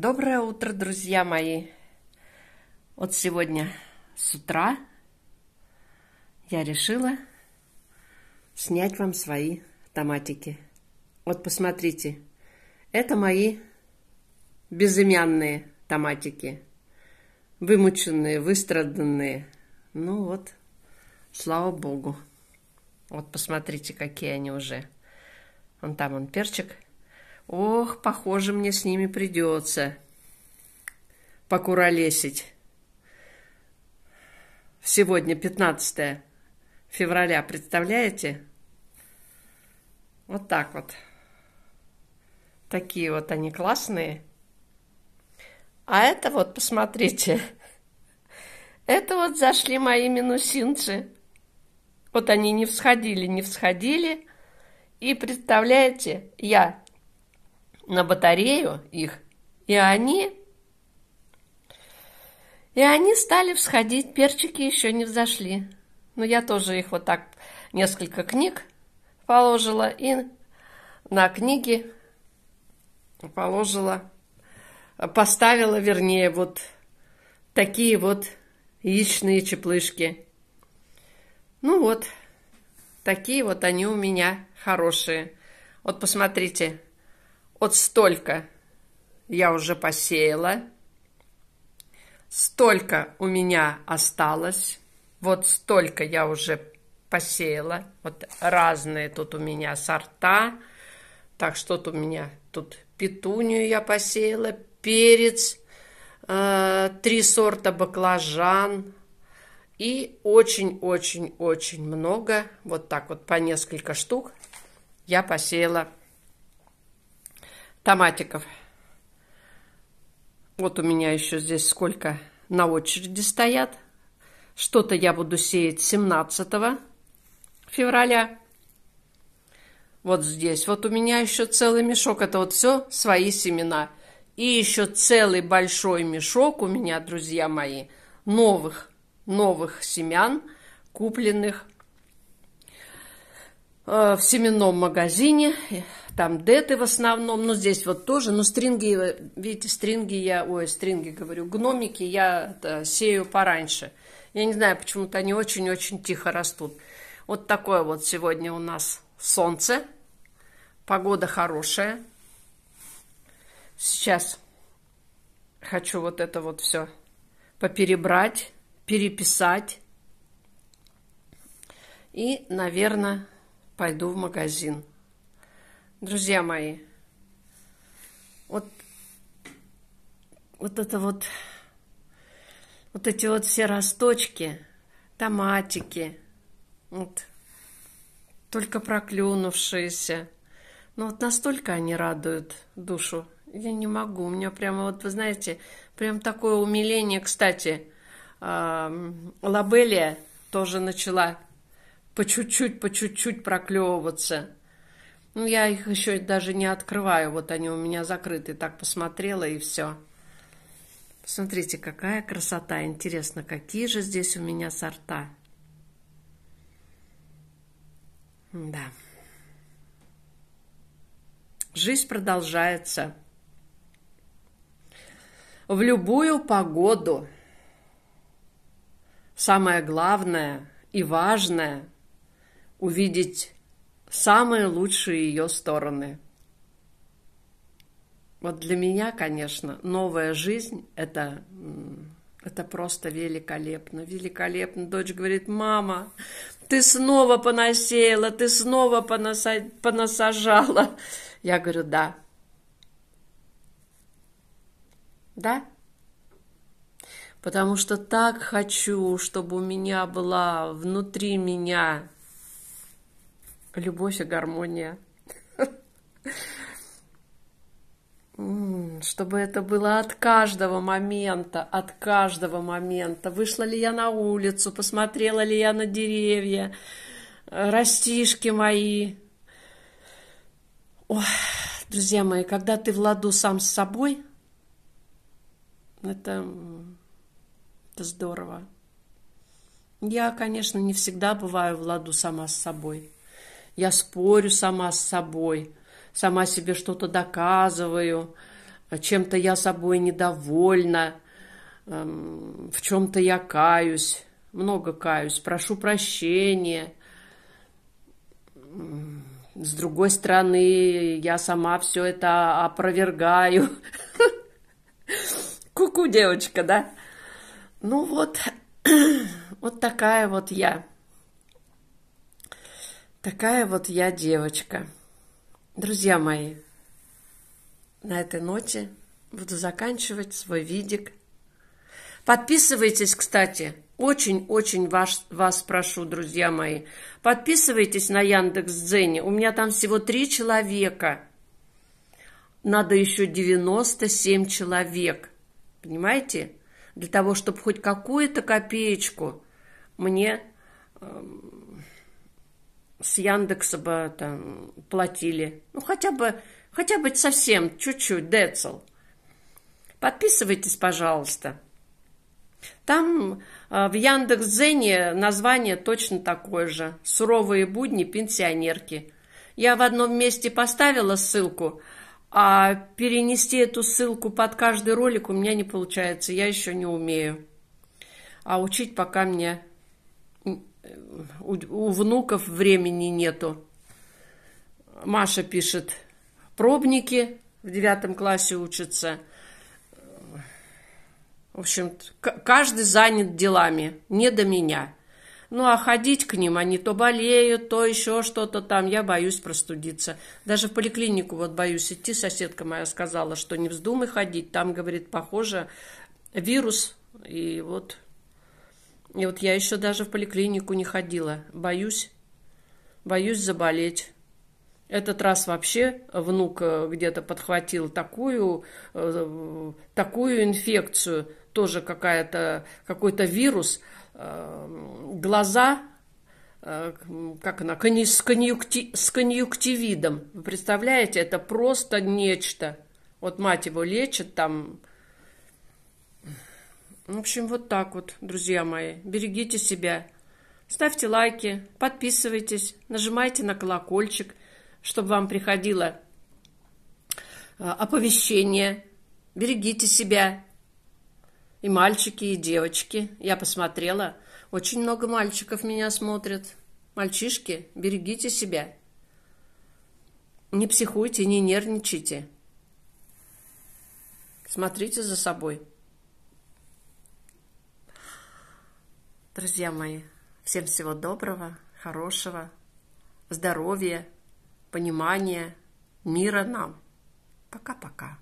Доброе утро, друзья мои! Вот сегодня с утра я решила снять вам свои томатики. Вот посмотрите, это мои безымянные томатики, вымученные, выстраданные. Ну вот, слава богу. Вот посмотрите, какие они уже. Вон там он перчик – Ох, похоже, мне с ними придется покуролесить. Сегодня 15 февраля, представляете? Вот так вот. Такие вот они классные. А это вот, посмотрите, это вот зашли мои минусинцы. Вот они не всходили, не всходили. И представляете, я на батарею их, и они... И они стали всходить, перчики еще не взошли. Но я тоже их вот так несколько книг положила и на книги положила, поставила, вернее, вот такие вот яичные чеплышки. Ну вот, такие вот они у меня хорошие. Вот посмотрите, вот столько я уже посеяла, столько у меня осталось, вот столько я уже посеяла. Вот разные тут у меня сорта. Так, что тут у меня? Тут петунию я посеяла, перец, э, три сорта баклажан. И очень-очень-очень много, вот так вот по несколько штук я посеяла томатиков. Вот у меня еще здесь сколько на очереди стоят. Что-то я буду сеять 17 февраля. Вот здесь. Вот у меня еще целый мешок. Это вот все свои семена. И еще целый большой мешок у меня, друзья мои, новых, новых семян, купленных э, в семенном магазине там деты в основном, но ну, здесь вот тоже, но ну, стринги, видите, стринги я, ой, стринги говорю, гномики я это, сею пораньше. Я не знаю, почему-то они очень-очень тихо растут. Вот такое вот сегодня у нас солнце, погода хорошая. Сейчас хочу вот это вот все поперебрать, переписать. И, наверное, пойду в магазин друзья мои, вот, вот это вот, вот эти вот все росточки, томатики, вот, только проклюнувшиеся. Ну вот настолько они радуют душу. Я не могу. У меня прямо вот, вы знаете, прям такое умиление. Кстати, лабелия тоже начала по чуть-чуть, по чуть-чуть проклевываться. Ну, я их еще даже не открываю. Вот они у меня закрыты. Так посмотрела и все. Смотрите, какая красота. Интересно, какие же здесь у меня сорта. Да. Жизнь продолжается. В любую погоду. Самое главное и важное – увидеть самые лучшие ее стороны. Вот для меня, конечно, новая жизнь – это, это просто великолепно, великолепно. Дочь говорит, мама, ты снова понасеяла, ты снова понаса... понасажала. Я говорю, да. Да? Потому что так хочу, чтобы у меня была внутри меня Любовь и гармония. Чтобы это было от каждого момента, от каждого момента. Вышла ли я на улицу, посмотрела ли я на деревья, растишки мои. Ой, друзья мои, когда ты в ладу сам с собой, это, это здорово. Я, конечно, не всегда бываю в ладу сама с собой. Я спорю сама с собой, сама себе что-то доказываю, чем-то я собой недовольна, эм, в чем-то я каюсь, много каюсь, прошу прощения. С другой стороны, я сама все это опровергаю. Куку, девочка, да? Ну вот, вот такая вот я. Такая вот я девочка. Друзья мои, на этой ноте буду заканчивать свой видик. Подписывайтесь, кстати, очень-очень вас, вас прошу, друзья мои. Подписывайтесь на Яндекс Яндекс.Дзене. У меня там всего три человека. Надо еще 97 человек. Понимаете? Для того, чтобы хоть какую-то копеечку мне эм, с Яндекса бы там платили. Ну, хотя бы, хотя бы совсем чуть-чуть, децл. Подписывайтесь, пожалуйста. Там э, в Яндекс.Дзене название точно такое же. «Суровые будни пенсионерки». Я в одном месте поставила ссылку, а перенести эту ссылку под каждый ролик у меня не получается. Я еще не умею. А учить пока мне у, у внуков времени нету. Маша пишет, пробники в девятом классе учатся. В общем, каждый занят делами, не до меня. Ну, а ходить к ним, они то болеют, то еще что-то там. Я боюсь простудиться. Даже в поликлинику вот боюсь идти. Соседка моя сказала, что не вздумай ходить. Там, говорит, похоже, вирус. И вот и вот я еще даже в поликлинику не ходила. Боюсь, боюсь заболеть. Этот раз вообще внук э, где-то подхватил такую, э, такую инфекцию, тоже какая-то, какой-то вирус. Эм, глаза, э, как она, с, конъюнкти, с конъюнктивидом. Вы представляете, это просто нечто. Вот мать его лечит там в общем, вот так вот, друзья мои. Берегите себя. Ставьте лайки, подписывайтесь, нажимайте на колокольчик, чтобы вам приходило а, оповещение. Берегите себя. И мальчики, и девочки. Я посмотрела. Очень много мальчиков меня смотрят. Мальчишки, берегите себя. Не психуйте, не нервничайте. Смотрите за собой. Друзья мои, всем всего доброго, хорошего, здоровья, понимания, мира нам. Пока-пока.